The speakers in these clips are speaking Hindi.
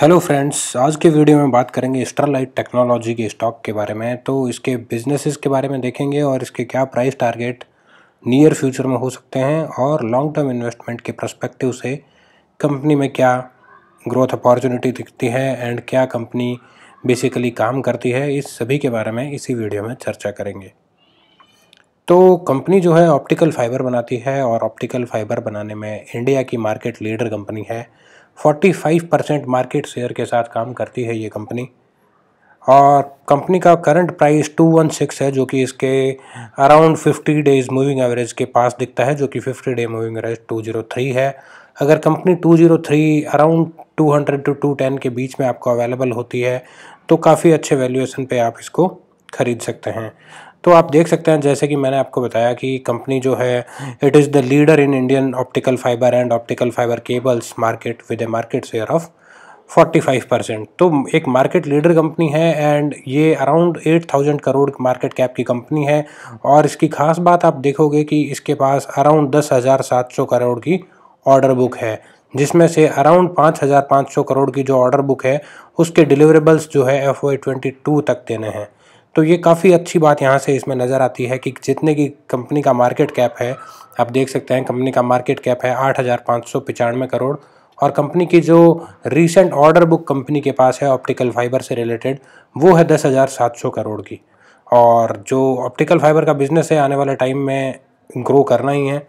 हेलो फ्रेंड्स आज के वीडियो में बात करेंगे स्टरलाइट टेक्नोलॉजी के स्टॉक के बारे में तो इसके बिजनेसेस के बारे में देखेंगे और इसके क्या प्राइस टारगेट नियर फ्यूचर में हो सकते हैं और लॉन्ग टर्म इन्वेस्टमेंट के प्रस्पेक्टिव से कंपनी में क्या ग्रोथ अपॉर्चुनिटी दिखती है एंड क्या कंपनी बेसिकली काम करती है इस सभी के बारे में इसी वीडियो में चर्चा करेंगे तो कंपनी जो है ऑप्टिकल फाइबर बनाती है और ऑप्टिकल फाइबर बनाने में इंडिया की मार्केट लीडर कंपनी है 45 परसेंट मार्केट शेयर के साथ काम करती है ये कंपनी और कंपनी का करंट प्राइस 216 है जो कि इसके अराउंड 50 डेज मूविंग एवरेज के पास दिखता है जो कि 50 डे मूविंग एवरेज 203 है अगर कंपनी 203 अराउंड 200 टू 210 के बीच में आपको अवेलेबल होती है तो काफ़ी अच्छे वैल्यूएशन पे आप इसको खरीद सकते हैं तो आप देख सकते हैं जैसे कि मैंने आपको बताया कि कंपनी जो है it is the leader in Indian optical fibre and optical fibre cables market with a market share of 45 percent तो एक मार्केट लीडर कंपनी है एंड ये अराउंड 8000 करोड़ मार्केट कैप की कंपनी है और इसकी खास बात आप देखोगे कि इसके पास अराउंड 10,700 करोड़ की ऑर्डर बुक है जिसमें से अराउंड 5,500 करोड़ की जो ऑर्डर बुक है उसके डिलीवरेबल्स जो है एफ वाई ट्वेंटी टू तक देने हैं तो ये काफ़ी अच्छी बात यहाँ से इसमें नज़र आती है कि जितने की कंपनी का मार्केट कैप है आप देख सकते हैं कंपनी का मार्केट कैप है आठ हज़ार पाँच सौ पचानवे करोड़ और कंपनी की जो रीसेंट ऑर्डर बुक कंपनी के पास है ऑप्टिकल फाइबर से रिलेटेड वो है दस हज़ार सात सौ करोड़ की और जो ऑप्टिकल फाइबर का बिजनेस है आने वाले टाइम में ग्रो करना ही है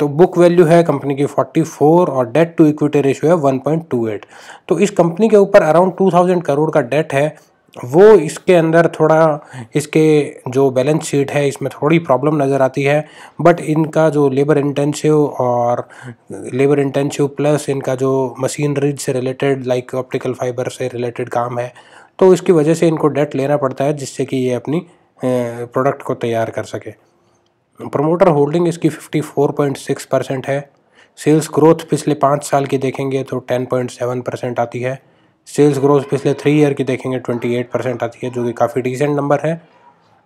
तो बुक वैल्यू है कंपनी की 44 और डेट टू इक्विटी रेशियो है 1.28 तो इस कंपनी के ऊपर अराउंड 2000 करोड़ का डेट है वो इसके अंदर थोड़ा इसके जो बैलेंस शीट है इसमें थोड़ी प्रॉब्लम नज़र आती है बट इनका जो लेबर इंटेंसिव और लेबर इंटेंसिव प्लस इनका जो मशीनरीज से रिलेटेड लाइक ऑप्टिकल फाइबर से रिलेटेड काम है तो इसकी वजह से इनको डेट लेना पड़ता है जिससे कि ये अपनी प्रोडक्ट को तैयार कर सके प्रमोटर होल्डिंग इसकी सिक्स परसेंट है सेल्स ग्रोथ पिछले पाँच साल की देखेंगे तो सेवन परसेंट आती है सेल्स ग्रोथ पिछले थ्री ईयर की देखेंगे ट्वेंटी एट परसेंट आती है जो कि काफ़ी डिसेंट नंबर है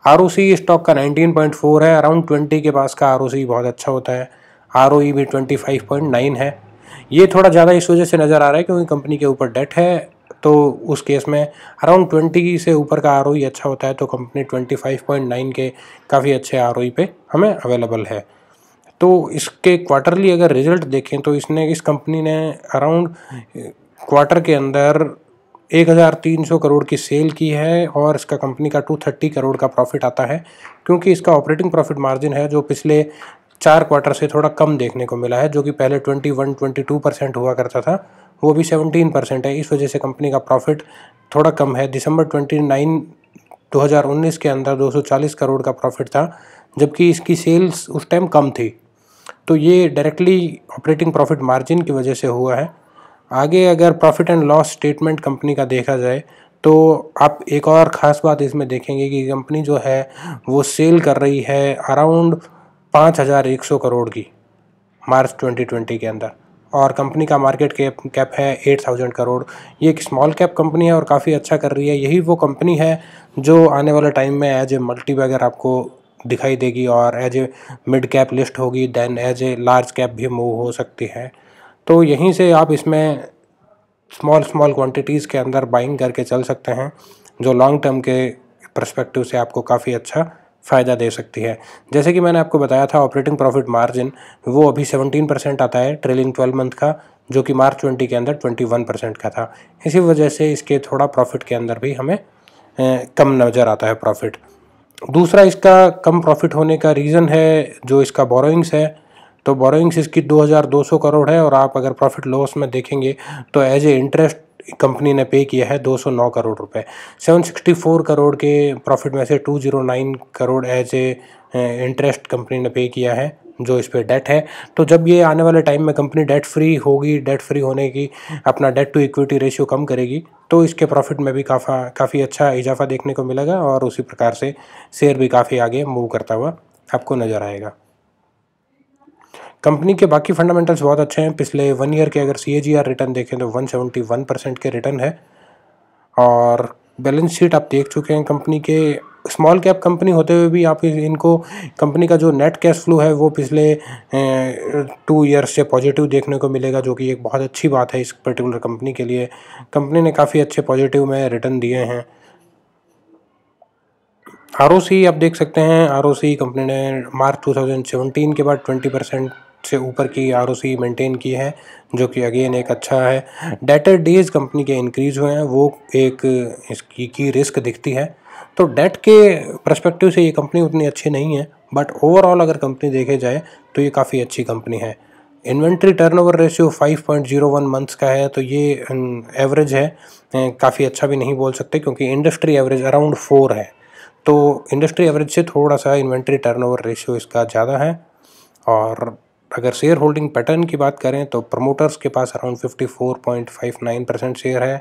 आर स्टॉक का पॉइंट फोर है अराउंड ट्वेंटी के पास का आर बहुत अच्छा होता है आर e भी ट्वेंटी फाइव पॉइंट नाइन है ये थोड़ा ज़्यादा इस वजह से नज़र आ रहा है क्योंकि कंपनी के ऊपर डेट है तो उस केस में अराउंड ट्वेंटी से ऊपर का आर e अच्छा होता है तो कंपनी नाइन के काफ़ी अच्छे आर e पे हमें अवेलेबल है तो इसके क्वार्टरली अगर रिजल्ट देखें तो इसने इस कंपनी ने अराउंड क्वार्टर के अंदर 1300 करोड़ की सेल की है और इसका कंपनी का 230 करोड़ का प्रॉफिट आता है क्योंकि इसका ऑपरेटिंग प्रॉफिट मार्जिन है जो पिछले चार क्वार्टर से थोड़ा कम देखने को मिला है जो कि पहले 21 22 परसेंट हुआ करता था वो भी 17 परसेंट है इस वजह से कंपनी का प्रॉफिट थोड़ा कम है दिसंबर 29 2019 के अंदर 240 करोड़ का प्रॉफिट था जबकि इसकी सेल्स उस टाइम कम थी तो ये डायरेक्टली ऑपरेटिंग प्रॉफिट मार्जिन की वजह से हुआ है आगे अगर profit and loss statement company का देखा जाए तो आप एक और ख़ास बात इसमें देखेंगे कि कंपनी जो है वो सेल कर रही है अराउंड पाँच हज़ार एक सौ करोड़ की मार्च 2020 के अंदर और कंपनी का मार्केट कैप कैप है एट थाउजेंड करोड़ ये एक स्मॉल कैप कंपनी है और काफ़ी अच्छा कर रही है यही वो कंपनी है जो आने वाले टाइम में एज ए मल्टी बैगर आपको दिखाई देगी और as a mid cap list होगी then as a large cap भी मूव हो सकती है तो यहीं से आप इसमें स्मॉल स्मॉल क्वांटिटीज़ के अंदर बाइंग करके चल सकते हैं जो लॉन्ग टर्म के परस्पेक्टिव से आपको काफ़ी अच्छा फ़ायदा दे सकती है जैसे कि मैंने आपको बताया था ऑपरेटिंग प्रॉफिट मार्जिन वो अभी 17 परसेंट आता है ट्रेलिंग 12 मंथ का जो कि मार्च 20 के अंदर 21 परसेंट का था इसी वजह से इसके थोड़ा प्रॉफिट के अंदर भी हमें ए, कम नज़र आता है प्रॉफिट दूसरा इसका कम प्रॉफिट होने का रीज़न है जो इसका बोरोइंग्स है तो बोरोइंग्स इसकी 2200 करोड़ है और आप अगर प्रॉफिट लॉस में देखेंगे तो एज ए इंटरेस्ट कंपनी ने पे किया है 209 करोड़ रुपए 764 करोड़ के प्रॉफिट में से 209 crore as a interest company ने पे किया है जो इस पर डेट है तो जब ये आने वाले टाइम में कंपनी डेट फ्री होगी डेट फ्री होने की अपना डेट टू इक्विटी रेशियो कम करेगी तो इसके प्रॉफिट में भी काफ़ा काफ़ी अच्छा इजाफा देखने को मिलेगा और उसी प्रकार से शेयर भी काफ़ी आगे मूव करता हुआ आपको नज़र आएगा कंपनी के बाकी फंडामेंटल्स बहुत अच्छे हैं पिछले वन ईयर के अगर सी रिटर्न देखें तो 171 परसेंट के रिटर्न है और बैलेंस शीट आप देख चुके हैं कंपनी के स्मॉल कैप कंपनी होते हुए भी आप इनको कंपनी का जो नेट कैश फ्लो है वो पिछले टू ईयर्स से पॉजिटिव देखने को मिलेगा जो कि एक बहुत अच्छी बात है इस पर्टिकुलर कंपनी के लिए कंपनी ने काफ़ी अच्छे पॉजिटिव में रिटर्न दिए हैं आर आप देख सकते हैं आर कंपनी ने मार्च 2017 के बाद 20 परसेंट से ऊपर की आर मेंटेन की है जो कि अगेन एक अच्छा है डेटर डेज कंपनी के इंक्रीज़ हुए हैं वो एक इसकी की रिस्क दिखती है तो डेट के परस्पेक्टिव से ये कंपनी उतनी अच्छी नहीं है बट ओवरऑल अगर कंपनी देखे जाए तो ये काफ़ी अच्छी कंपनी है इन्वेंट्री टर्नओवर रेशियो 5.01 मंथ्स का है तो ये एवरेज है काफ़ी अच्छा भी नहीं बोल सकते क्योंकि इंडस्ट्री एवरेज अराउंड फोर है तो इंडस्ट्री एवरेज से थोड़ा सा इन्वेंट्री टर्नओवर रेशियो इसका ज़्यादा है और अगर शेयर होल्डिंग पैटर्न की बात करें तो प्रमोटर्स के पास around fifty four point five nine percent share है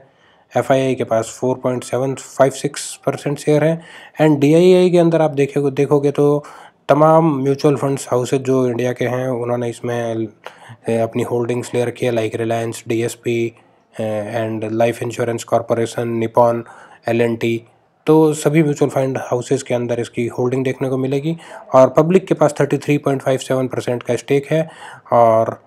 एफ के पास four point seven five six percent share है एंड डी के अंदर आप देखे देखोगे तो तमाम म्यूचुअल फंड्स हाउसेज जो इंडिया के हैं उन्होंने इसमें अपनी होल्डिंग्स ले रखी है like Reliance P and Life Insurance Corporation Nippon L T तो सभी म्यूचुअल फंड हाउसेज के अंदर इसकी होल्डिंग देखने को मिलेगी और पब्लिक के पास 33.57 परसेंट का स्टेक है और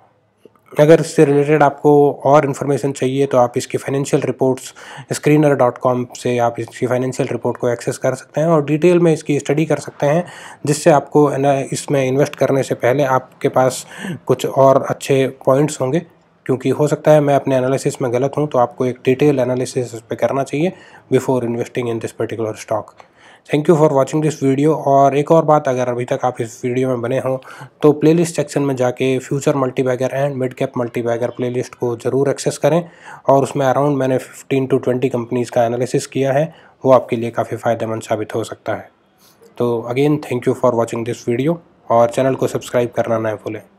अगर इससे रिलेटेड आपको और इन्फॉर्मेशन चाहिए तो आप इसकी financial reports screener dot com से आप इसकी फाइनेंशियल रिपोर्ट को एक्सेस कर सकते हैं और डिटेल में इसकी स्टडी कर सकते हैं जिससे आपको इसमें इन्वेस्ट करने से पहले आपके पास कुछ और अच्छे पॉइंट्स होंगे क्योंकि हो सकता है मैं अपने एनालिसिस में गलत हूँ तो आपको एक डिटेल एनालिसिस इस पर करना चाहिए before investing in this particular stock thank you for watching this video और एक और बात अगर अभी तक आप इस वीडियो में बने हों तो प्लेलिस्ट सेक्शन में जाके future multi and mid cap multibagger playlist को ज़रूर एक्सेस करें और उसमें अराउंड मैंने 15 टू 20 कंपनीज़ का एनालिसिस किया है वो आपके लिए काफ़ी फ़ायदेमंद साबित हो सकता है तो again thank you for watching this video और चैनल को सब्सक्राइब करना ना भूलें